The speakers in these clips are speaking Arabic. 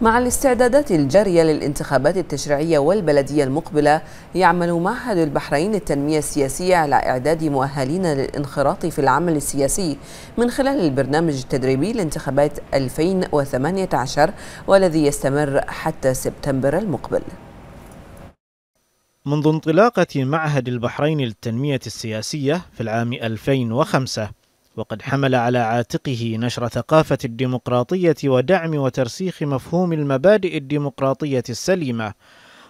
مع الاستعدادات الجارية للانتخابات التشريعية والبلدية المقبلة يعمل معهد البحرين للتنمية السياسية على إعداد مؤهلين للانخراط في العمل السياسي من خلال البرنامج التدريبي لانتخابات 2018 والذي يستمر حتى سبتمبر المقبل منذ انطلاقة معهد البحرين للتنمية السياسية في العام 2005 وقد حمل على عاتقه نشر ثقافة الديمقراطية ودعم وترسيخ مفهوم المبادئ الديمقراطية السليمة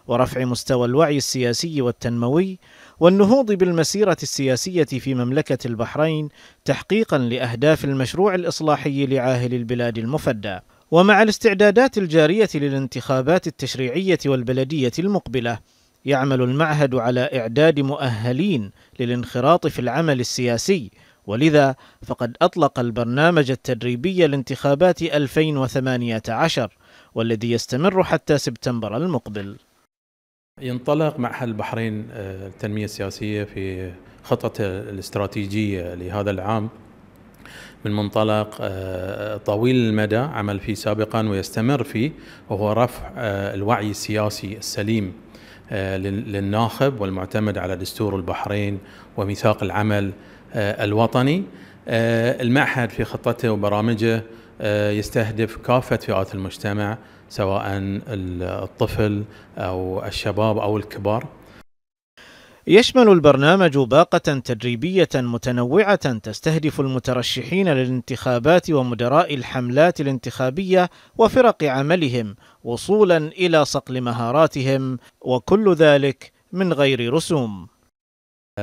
ورفع مستوى الوعي السياسي والتنموي والنهوض بالمسيرة السياسية في مملكة البحرين تحقيقا لأهداف المشروع الإصلاحي لعاهل البلاد المفدى ومع الاستعدادات الجارية للانتخابات التشريعية والبلدية المقبلة يعمل المعهد على إعداد مؤهلين للانخراط في العمل السياسي ولذا فقد أطلق البرنامج التدريبي لانتخابات 2018 والذي يستمر حتى سبتمبر المقبل ينطلق معهد البحرين آه، التنمية السياسية في خطته الاستراتيجية لهذا العام من منطلق آه، طويل المدى عمل فيه سابقا ويستمر فيه وهو رفع آه، الوعي السياسي السليم للناخب والمعتمد على دستور البحرين وميثاق العمل آه، الوطني آه، المعهد في خطته وبرامجه آه، يستهدف كافة فئات المجتمع سواء الطفل أو الشباب أو الكبار يشمل البرنامج باقة تدريبية متنوعة تستهدف المترشحين للانتخابات ومدراء الحملات الانتخابية وفرق عملهم وصولا إلى صقل مهاراتهم وكل ذلك من غير رسوم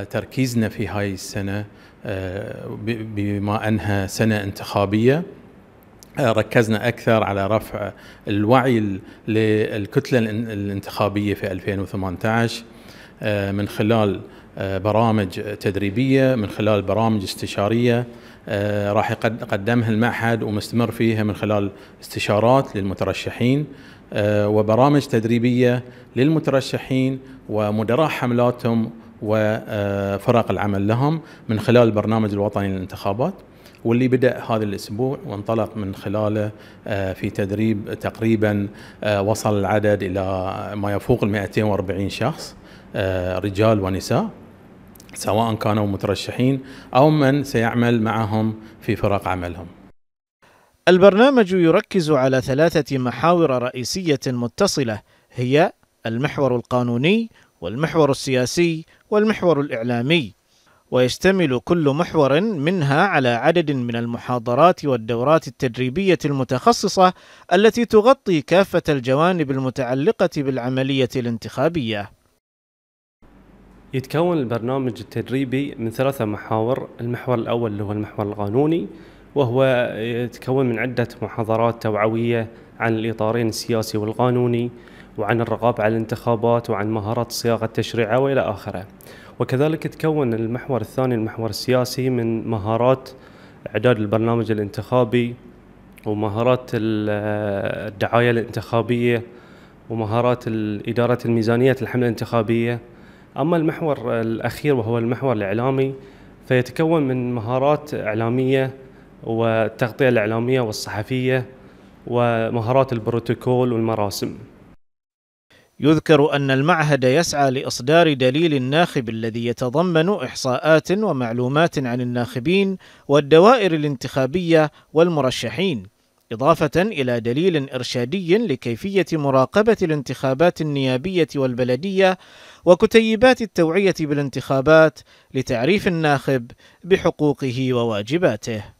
تركيزنا في هاي السنة آه، بما أنها سنة انتخابية آه، ركزنا أكثر على رفع الوعي للكتلة الانتخابية في 2018 آه، من خلال برامج تدريبية من خلال برامج استشارية راح يقدمها المعهد ومستمر فيها من خلال استشارات للمترشحين وبرامج تدريبية للمترشحين ومدراء حملاتهم وفرق العمل لهم من خلال البرنامج الوطني للانتخابات واللي بدا هذا الاسبوع وانطلق من خلاله آه، في تدريب تقريبا آه، وصل العدد الى ما يفوق ال 240 شخص آه، رجال ونساء سواء كانوا مترشحين او من سيعمل معهم في فرق عملهم. البرنامج يركز على ثلاثه محاور رئيسيه متصله هي المحور القانوني والمحور السياسي والمحور الإعلامي ويشتمل كل محور منها على عدد من المحاضرات والدورات التدريبية المتخصصة التي تغطي كافة الجوانب المتعلقة بالعملية الانتخابية. يتكون البرنامج التدريبي من ثلاثة محاور، المحور الأول اللي هو المحور القانوني وهو يتكون من عدة محاضرات توعوية عن الإطارين السياسي والقانوني، وعن الرقابة على الانتخابات وعن مهارات صياغة التشريعية وإلى آخره وكذلك تكون المحور الثاني المحور السياسي من مهارات إعداد البرنامج الانتخابي ومهارات الدعاية الانتخابية ومهارات إدارة الميزانية الحملة الانتخابية أما المحور الأخير وهو المحور الإعلامي فيتكون من مهارات إعلامية والتغطية الإعلامية والصحفية ومهارات البروتوكول والمراسم يذكر أن المعهد يسعى لإصدار دليل الناخب الذي يتضمن إحصاءات ومعلومات عن الناخبين والدوائر الانتخابية والمرشحين، إضافة إلى دليل إرشادي لكيفية مراقبة الانتخابات النيابية والبلدية وكتيبات التوعية بالانتخابات لتعريف الناخب بحقوقه وواجباته.